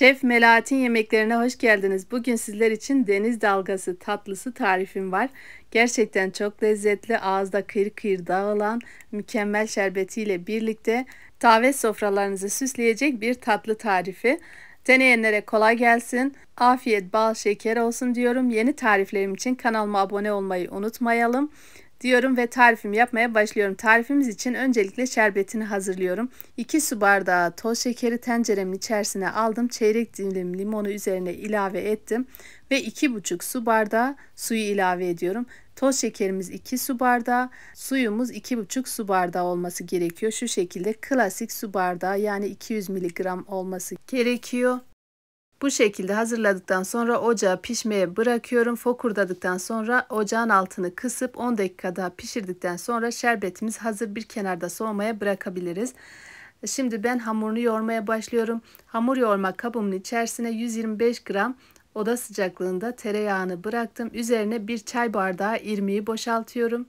Şef Melahat'in yemeklerine hoş geldiniz. Bugün sizler için deniz dalgası tatlısı tarifim var. Gerçekten çok lezzetli, ağızda kıyır kıyır dağılan mükemmel şerbetiyle birlikte davet sofralarınızı süsleyecek bir tatlı tarifi. Deneyenlere kolay gelsin, afiyet, bal, şeker olsun diyorum. Yeni tariflerim için kanalıma abone olmayı unutmayalım diyorum ve tarifimi yapmaya başlıyorum. Tarifimiz için öncelikle şerbetini hazırlıyorum. 2 su bardağı toz şekeri tenceremin içerisine aldım. Çeyrek dilim limonu üzerine ilave ettim ve 2,5 su bardağı suyu ilave ediyorum. Toz şekerimiz 2 su bardağı, suyumuz 2,5 su bardağı olması gerekiyor. Şu şekilde klasik su bardağı yani 200 mg olması gerekiyor. Bu şekilde hazırladıktan sonra ocağı pişmeye bırakıyorum. Fokurdadıktan sonra ocağın altını kısıp 10 dakika daha pişirdikten sonra şerbetimiz hazır bir kenarda soğumaya bırakabiliriz. Şimdi ben hamurunu yoğurmaya başlıyorum. Hamur yoğurma kabımın içerisine 125 gram oda sıcaklığında tereyağını bıraktım. Üzerine bir çay bardağı irmiği boşaltıyorum.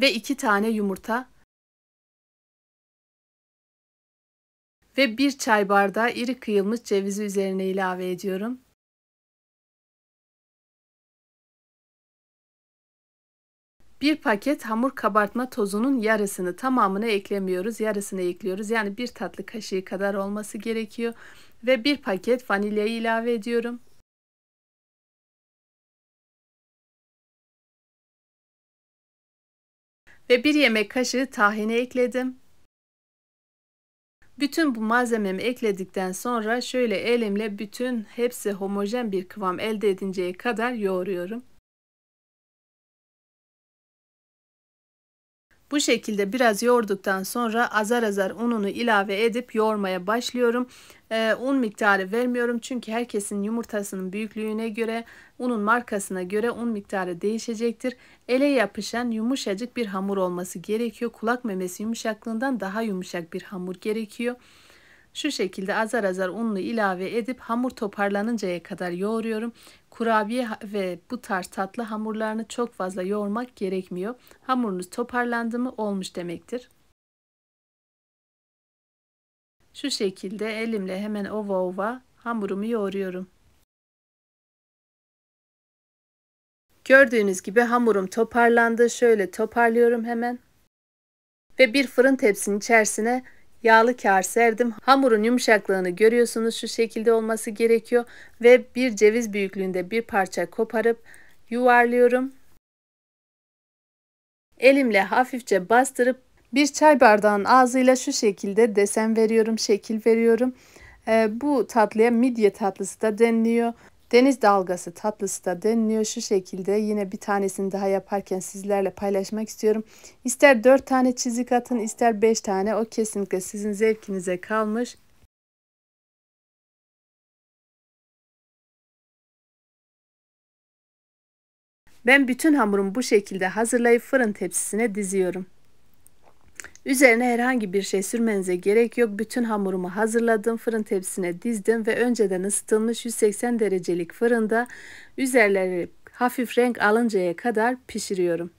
Ve 2 tane yumurta ve 1 çay bardağı iri kıyılmış cevizi üzerine ilave ediyorum. Bir paket hamur kabartma tozunun yarısını tamamını eklemiyoruz. Yarısını ekliyoruz. Yani bir tatlı kaşığı kadar olması gerekiyor. Ve bir paket vanilyayı ilave ediyorum. Ve bir yemek kaşığı tahini ekledim. Bütün bu malzememi ekledikten sonra şöyle elimle bütün hepsi homojen bir kıvam elde edinceye kadar yoğuruyorum. Bu şekilde biraz yoğurduktan sonra azar azar ununu ilave edip yoğurmaya başlıyorum. Ee, un miktarı vermiyorum çünkü herkesin yumurtasının büyüklüğüne göre, unun markasına göre un miktarı değişecektir. Ele yapışan yumuşacık bir hamur olması gerekiyor. Kulak memesi yumuşaklığından daha yumuşak bir hamur gerekiyor. Şu şekilde azar azar unlu ilave edip hamur toparlanıncaya kadar yoğuruyorum. Kurabiye ve bu tarz tatlı hamurlarını çok fazla yoğurmak gerekmiyor. Hamurunuz toparlandı mı olmuş demektir. Şu şekilde elimle hemen ova ova hamurumu yoğuruyorum. Gördüğünüz gibi hamurum toparlandı. Şöyle toparlıyorum hemen. Ve bir fırın tepsinin içerisine Yağlı kar serdim. Hamurun yumuşaklığını görüyorsunuz şu şekilde olması gerekiyor. Ve bir ceviz büyüklüğünde bir parça koparıp yuvarlıyorum. Elimle hafifçe bastırıp bir çay bardağının ağzıyla şu şekilde desen veriyorum, şekil veriyorum. Ee, bu tatlıya midye tatlısı da deniliyor. Deniz dalgası tatlısı da deniliyor şu şekilde. Yine bir tanesini daha yaparken sizlerle paylaşmak istiyorum. İster 4 tane çizik atın ister 5 tane o kesinlikle sizin zevkinize kalmış. Ben bütün hamurumu bu şekilde hazırlayıp fırın tepsisine diziyorum. Üzerine herhangi bir şey sürmenize gerek yok. Bütün hamurumu hazırladım. Fırın tepsisine dizdim ve önceden ısıtılmış 180 derecelik fırında üzerleri hafif renk alıncaya kadar pişiriyorum.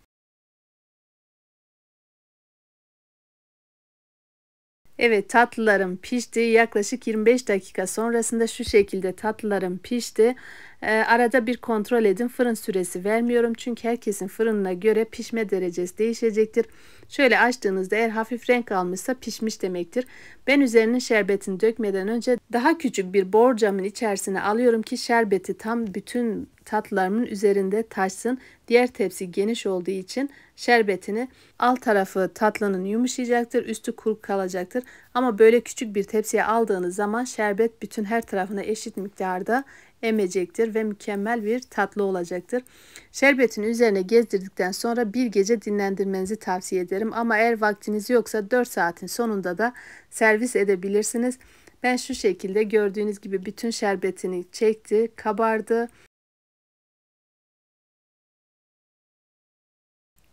Evet tatlılarım pişti. Yaklaşık 25 dakika sonrasında şu şekilde tatlılarım pişti. Ee, arada bir kontrol edin. Fırın süresi vermiyorum. Çünkü herkesin fırınına göre pişme derecesi değişecektir. Şöyle açtığınızda eğer hafif renk almışsa pişmiş demektir. Ben üzerinin şerbetini dökmeden önce daha küçük bir borcamın içerisine alıyorum ki şerbeti tam bütün tatlarımın üzerinde taşsın. Diğer tepsi geniş olduğu için şerbetini alt tarafı tatlının yumuşayacaktır. Üstü kuru kalacaktır. Ama böyle küçük bir tepsiye aldığınız zaman şerbet bütün her tarafına eşit miktarda emecektir ve mükemmel bir tatlı olacaktır. Şerbetin üzerine gezdirdikten sonra bir gece dinlendirmenizi tavsiye ederim. Ama eğer vaktiniz yoksa 4 saatin sonunda da servis edebilirsiniz. Ben şu şekilde gördüğünüz gibi bütün şerbetini çekti, kabardı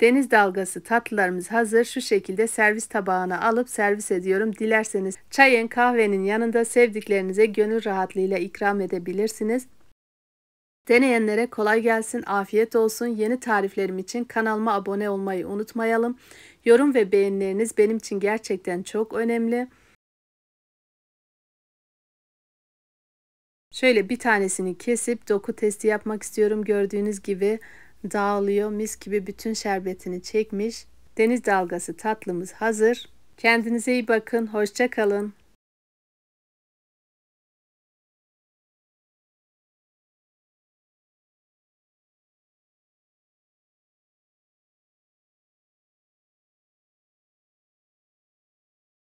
Deniz dalgası tatlılarımız hazır. Şu şekilde servis tabağına alıp servis ediyorum. Dilerseniz çayın kahvenin yanında sevdiklerinize gönül rahatlığıyla ikram edebilirsiniz. Deneyenlere kolay gelsin, afiyet olsun. Yeni tariflerim için kanalıma abone olmayı unutmayalım. Yorum ve beğenileriniz benim için gerçekten çok önemli. Şöyle bir tanesini kesip doku testi yapmak istiyorum gördüğünüz gibi dağılıyor. Mis gibi bütün şerbetini çekmiş. Deniz dalgası tatlımız hazır. Kendinize iyi bakın. Hoşça kalın.